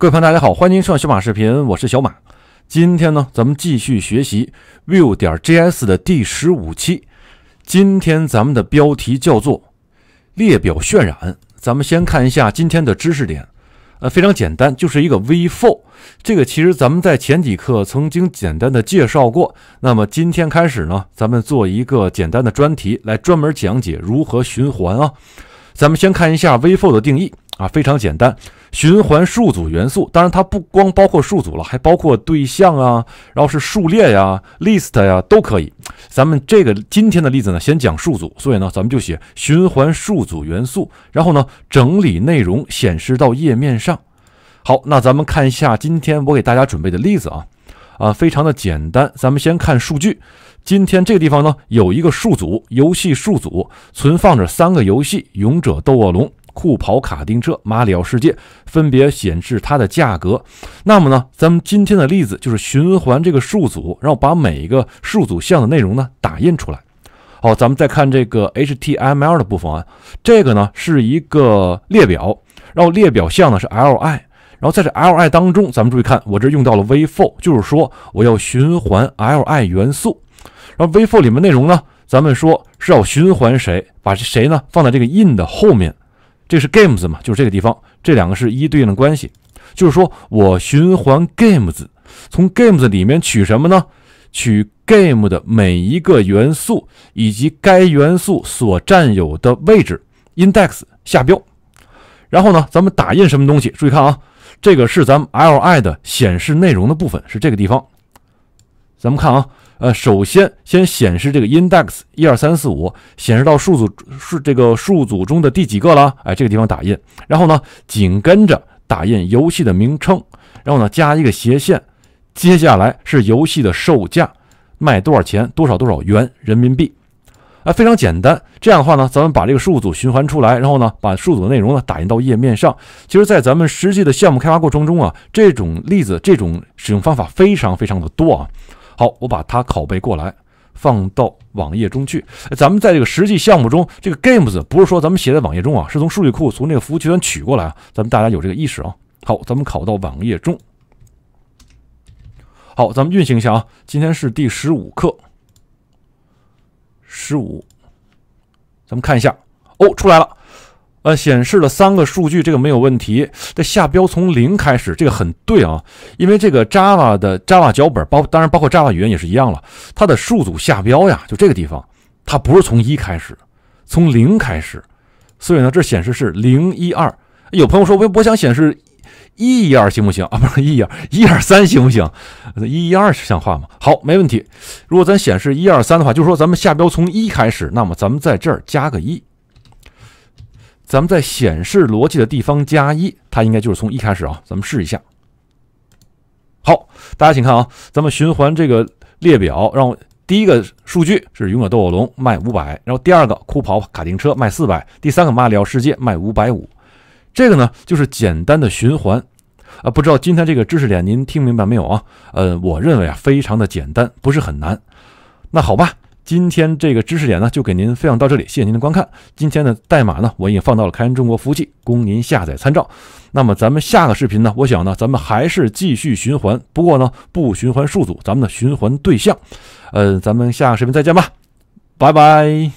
各位朋友，大家好，欢迎您收看小马视频，我是小马。今天呢，咱们继续学习 Vue 点 JS 的第十五期。今天咱们的标题叫做“列表渲染”。咱们先看一下今天的知识点，呃，非常简单，就是一个 v-for。这个其实咱们在前几课曾经简单的介绍过。那么今天开始呢，咱们做一个简单的专题来专门讲解如何循环啊。咱们先看一下 v-for 的定义。啊，非常简单，循环数组元素。当然，它不光包括数组了，还包括对象啊，然后是数列呀、list 呀都可以。咱们这个今天的例子呢，先讲数组，所以呢，咱们就写循环数组元素，然后呢，整理内容显示到页面上。好，那咱们看一下今天我给大家准备的例子啊，啊，非常的简单。咱们先看数据，今天这个地方呢，有一个数组，游戏数组存放着三个游戏：勇者斗恶龙。酷跑卡丁车、马里奥世界分别显示它的价格。那么呢，咱们今天的例子就是循环这个数组，然后把每一个数组项的内容呢打印出来。好，咱们再看这个 HTML 的部分啊，这个呢是一个列表，然后列表项呢是 LI，然后在这 LI 当中，咱们注意看，我这用到了 v-for，就是说我要循环 LI 元素，然后 v-for 里面内容呢，咱们说是要循环谁，把谁呢放在这个 in 的后面。这是 games 嘛，就是这个地方，这两个是一对应的关系。就是说我循环 games，从 games 里面取什么呢？取 game 的每一个元素以及该元素所占有的位置 index 下标。然后呢，咱们打印什么东西？注意看啊，这个是咱们 li 的显示内容的部分，是这个地方。咱们看啊，呃，首先先显示这个 index 一二三四五，显示到数组是这个数组中的第几个了？哎，这个地方打印，然后呢，紧跟着打印游戏的名称，然后呢加一个斜线，接下来是游戏的售价，卖多少钱？多少多少元人民币？啊，非常简单。这样的话呢，咱们把这个数组循环出来，然后呢把数组的内容呢打印到页面上。其实，在咱们实际的项目开发过程中啊，这种例子这种使用方法非常非常的多啊。好，我把它拷贝过来，放到网页中去。咱们在这个实际项目中，这个 games 不是说咱们写在网页中啊，是从数据库从那个服务器端取过来啊。咱们大家有这个意识啊。好，咱们拷到网页中。好，咱们运行一下啊。今天是第十五课，十五。咱们看一下，哦，出来了。呃，显示了三个数据，这个没有问题。这下标从零开始，这个很对啊，因为这个 Java 的 Java 脚本，包当然包括 Java 语言也是一样了，它的数组下标呀，就这个地方，它不是从一开始，从零开始。所以呢，这显示是零一二。有朋友说，我我想显示一一二行不行啊？不是一一二，一二三行不行？一一二像话吗？好，没问题。如果咱显示一二三的话，就是说咱们下标从一开始，那么咱们在这儿加个一。咱们在显示逻辑的地方加一，它应该就是从一开始啊。咱们试一下。好，大家请看啊，咱们循环这个列表，让第一个数据是《勇者斗恶龙》卖五百，然后第二个《酷跑卡丁车》卖四百，第三个《马里奥世界》卖五百五。这个呢，就是简单的循环啊。不知道今天这个知识点您听明白没有啊？呃，我认为啊，非常的简单，不是很难。那好吧。今天这个知识点呢，就给您分享到这里，谢谢您的观看。今天的代码呢，我已经放到了开源中国服务器，供您下载参照。那么咱们下个视频呢，我想呢，咱们还是继续循环，不过呢，不循环数组，咱们的循环对象。呃，咱们下个视频再见吧，拜拜。